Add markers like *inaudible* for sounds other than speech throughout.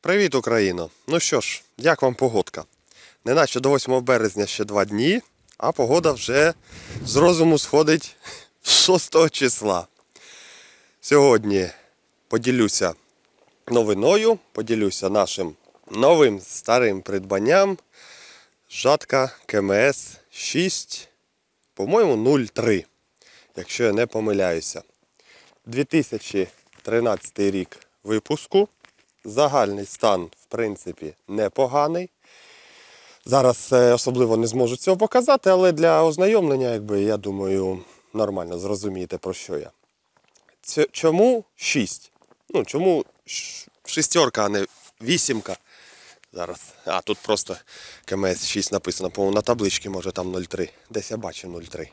Привіт, Україно! Ну що ж, як вам погодка? Неначе до 8 березня ще два дні, а погода вже з розуму сходить 6 *laughs* числа. Сьогодні поділюся новиною, поділюся нашим новим старим придбанням. Жатка КМС 6, по-моєму, 03, якщо я не помиляюся. 2013 рік випуску. Загальний стан, в принципі, непоганий. Зараз е, особливо не зможу цього показати, але для ознайомлення, якби, я думаю, нормально зрозумієте, про що я. Чому 6? Ну, Чому шістерка, а не вісімка? Зараз. А, тут просто КМС 6 написано, по-моєму, на табличці може там 0,3. Десь я бачу 0,3.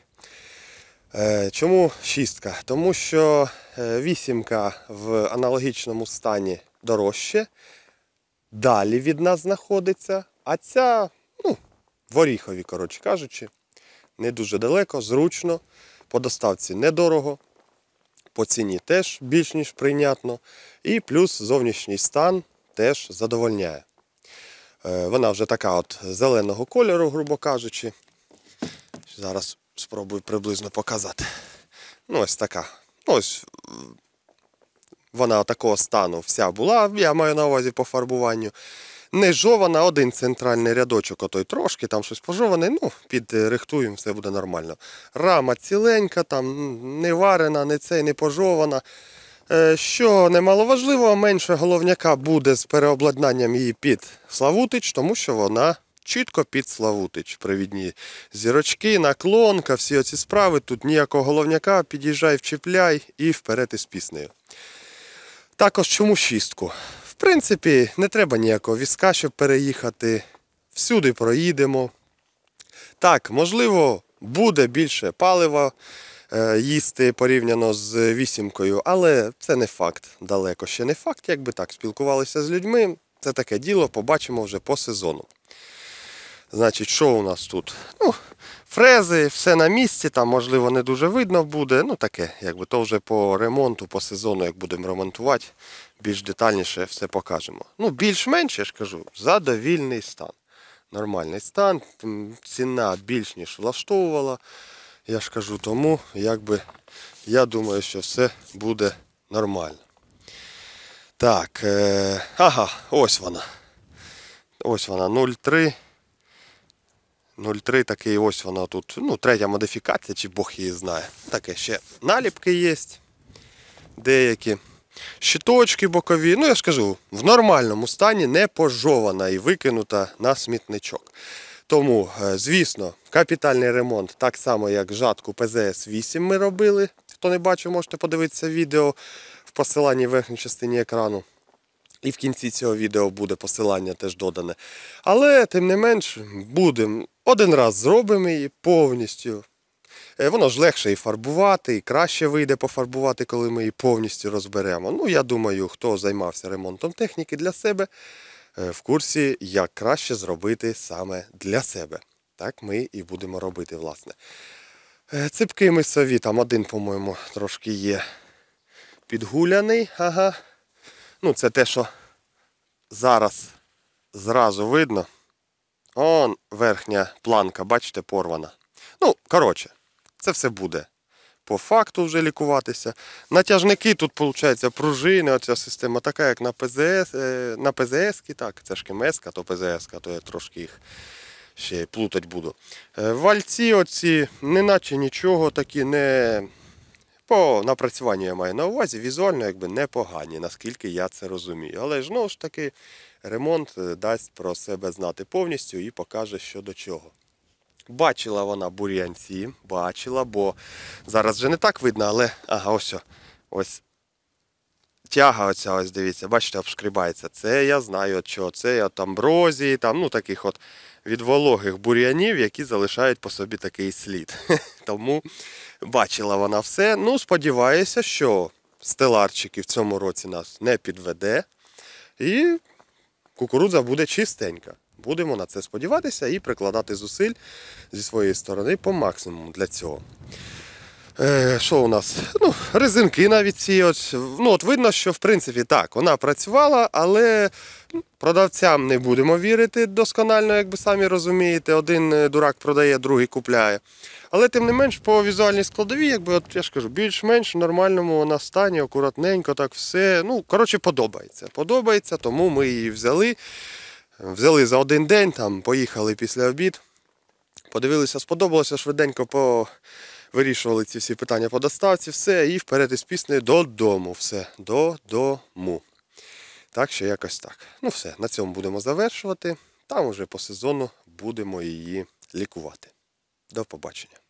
Е, чому шістка? Тому що е, вісімка в аналогічному стані дорожче. Далі від нас знаходиться. А ця, ну, в Оріхові, коротше кажучи, не дуже далеко, зручно. По доставці недорого, по ціні теж більш ніж прийнятно. І плюс зовнішній стан теж задовольняє. Е, вона вже така от зеленого кольору, грубо кажучи. Зараз спробую приблизно показати. Ну, ось така. Ну, ось вона такого стану вся була, я маю на увазі по фарбуванню. Не жована, один центральний рядочок, отой трошки, там щось пожоване, ну, підрихтуємо, е, все буде нормально. Рама ціленька, там не варена, не цей, не пожована. Е, що немаловажливо, менше головняка буде з переобладнанням її під Славутич, тому що вона чітко під Славутич. Привідні зірочки, наклонка, всі оці справи. Тут ніякого головняка, під'їжджай, вчіпляй і вперед із піснею. Також чому шістку? В принципі, не треба ніякого візка, щоб переїхати. Всюди проїдемо. Так, можливо, буде більше палива е, їсти порівняно з вісімкою, але це не факт. Далеко ще не факт. Якби так спілкувалися з людьми, це таке діло, побачимо вже по сезону. Значить, що у нас тут? Ну, Фрези, все на місці, там, можливо, не дуже видно буде. Ну таке, якби то вже по ремонту, по сезону, як будемо ремонтувати, більш детальніше все покажемо. Ну, більш-менш, я ж кажу, задовільний стан. Нормальний стан, ціна більш ніж влаштовувала. Я ж кажу, тому якби я думаю, що все буде нормально. Так, е, ага, ось вона. Ось вона 0,3. 0,3 такий ось вона тут. ну Третя модифікація, чи Бог її знає. Таке ще наліпки є. Деякі. Щиточки бокові. Ну, я ж кажу, в нормальному стані не пожована і викинута на смітничок. Тому, е, звісно, капітальний ремонт, так само, як жатку ПЗС-8 ми робили. Хто не бачив, можете подивитися відео в посиланні в верхній частині екрану. І в кінці цього відео буде посилання теж додане. Але, тим не менш, будемо один раз зробимо її повністю. Е, воно ж легше і фарбувати, і краще вийде пофарбувати, коли ми її повністю розберемо. Ну, я думаю, хто займався ремонтом техніки для себе, е, в курсі, як краще зробити саме для себе. Так ми і будемо робити, власне. Е, ципки мисові, там один, по-моєму, трошки є підгуляний. Ага. Ну, це те, що зараз зразу видно. Он верхня планка, бачите, порвана. Ну, коротше, це все буде. По факту вже лікуватися. Натяжники тут, виходить, пружини, оця система така, як на ПЗС, е, на ПЗС, так, це ж КМС, то ПЗС, то я трошки їх ще плутати буду. Е, вальці оці, неначе нічого, такі не по напрацюванню я маю на увазі, візуально якби непогані, наскільки я це розумію. Але ж ж таки ремонт е, дасть про себе знати повністю і покаже, що до чого. Бачила вона бур'янці, бачила, бо зараз вже не так видно, але ага, ось ось тяга оця, ось дивіться, бачите, обшкрібається. Це я знаю, от чого, це от амброзії, там, ну таких от від вологих бур'янів, які залишають по собі такий слід. *laughs* Тому бачила вона все. Ну, сподіваюся, що стеларчики в цьому році нас не підведе. І кукурудза буде чистенька. Будемо на це сподіватися і прикладати зусиль зі своєї сторони по максимуму для цього. Е, що у нас? Ну, Резинки навіть ці. От, ну, от Видно, що в принципі так, вона працювала, але ну, продавцям не будемо вірити досконально, як ви самі розумієте. Один е, дурак продає, другий купляє. Але тим не менш, по візуальній складовій, якби от я ж кажу, більш-менш в нормальному вона стані, акуратненько, так все. Ну, коротше, подобається. Подобається, тому ми її взяли. Взяли за один день, там поїхали після обід. Подивилися, сподобалося швиденько по вирішували ці всі питання по доставці, все, і вперед із піснею додому. Все, додому. Так що якось так. Ну все, на цьому будемо завершувати. Там уже по сезону будемо її лікувати. До побачення.